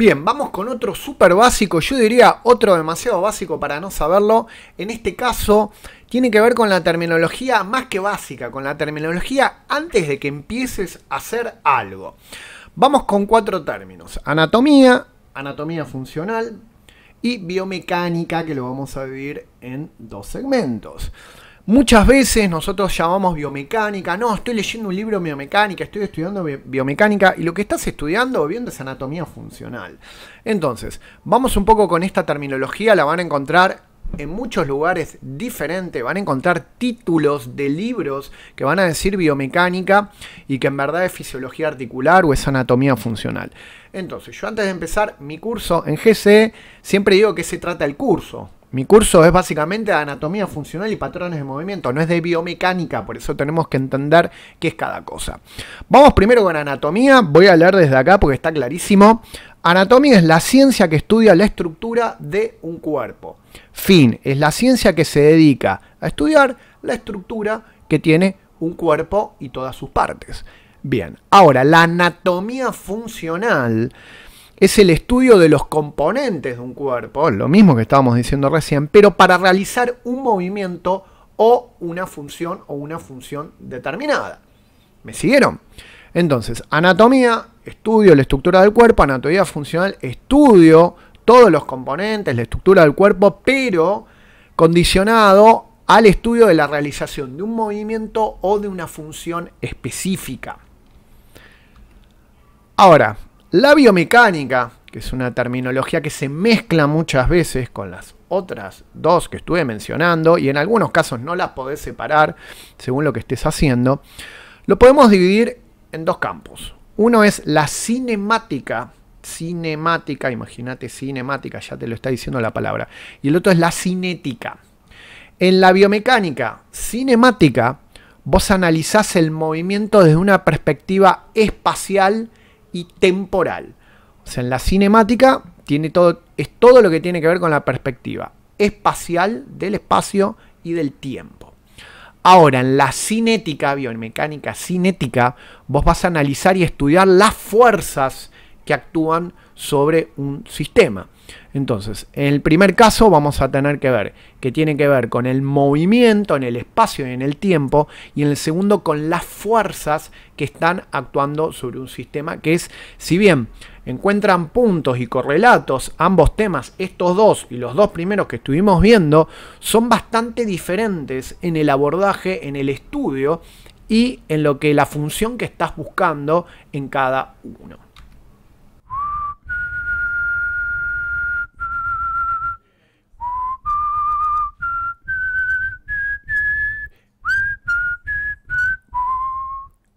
Bien, vamos con otro súper básico, yo diría otro demasiado básico para no saberlo. En este caso, tiene que ver con la terminología más que básica, con la terminología antes de que empieces a hacer algo. Vamos con cuatro términos. Anatomía, anatomía funcional y biomecánica, que lo vamos a dividir en dos segmentos. Muchas veces nosotros llamamos biomecánica, no, estoy leyendo un libro de biomecánica, estoy estudiando biomecánica y lo que estás estudiando o viendo es anatomía funcional. Entonces, vamos un poco con esta terminología, la van a encontrar en muchos lugares diferentes, van a encontrar títulos de libros que van a decir biomecánica y que en verdad es fisiología articular o es anatomía funcional. Entonces, yo antes de empezar mi curso en GCE, siempre digo que se trata el curso, mi curso es básicamente anatomía funcional y patrones de movimiento, no es de biomecánica, por eso tenemos que entender qué es cada cosa. Vamos primero con anatomía, voy a hablar desde acá porque está clarísimo. Anatomía es la ciencia que estudia la estructura de un cuerpo. Fin, es la ciencia que se dedica a estudiar la estructura que tiene un cuerpo y todas sus partes. Bien, ahora la anatomía funcional es el estudio de los componentes de un cuerpo, lo mismo que estábamos diciendo recién, pero para realizar un movimiento o una función o una función determinada. ¿Me siguieron? Entonces, anatomía, estudio la estructura del cuerpo, anatomía funcional, estudio todos los componentes, la estructura del cuerpo, pero condicionado al estudio de la realización de un movimiento o de una función específica. Ahora, la biomecánica, que es una terminología que se mezcla muchas veces con las otras dos que estuve mencionando y en algunos casos no las podés separar según lo que estés haciendo, lo podemos dividir en dos campos. Uno es la cinemática, cinemática, imagínate cinemática, ya te lo está diciendo la palabra, y el otro es la cinética. En la biomecánica cinemática, vos analizás el movimiento desde una perspectiva espacial temporal. O sea, en la cinemática tiene todo, es todo lo que tiene que ver con la perspectiva espacial del espacio y del tiempo. Ahora, en la cinética, biomecánica cinética, vos vas a analizar y estudiar las fuerzas que actúan sobre un sistema. Entonces, en el primer caso vamos a tener que ver que tiene que ver con el movimiento en el espacio y en el tiempo, y en el segundo con las fuerzas que están actuando sobre un sistema que es, si bien encuentran puntos y correlatos ambos temas, estos dos y los dos primeros que estuvimos viendo, son bastante diferentes en el abordaje, en el estudio y en lo que la función que estás buscando en cada uno.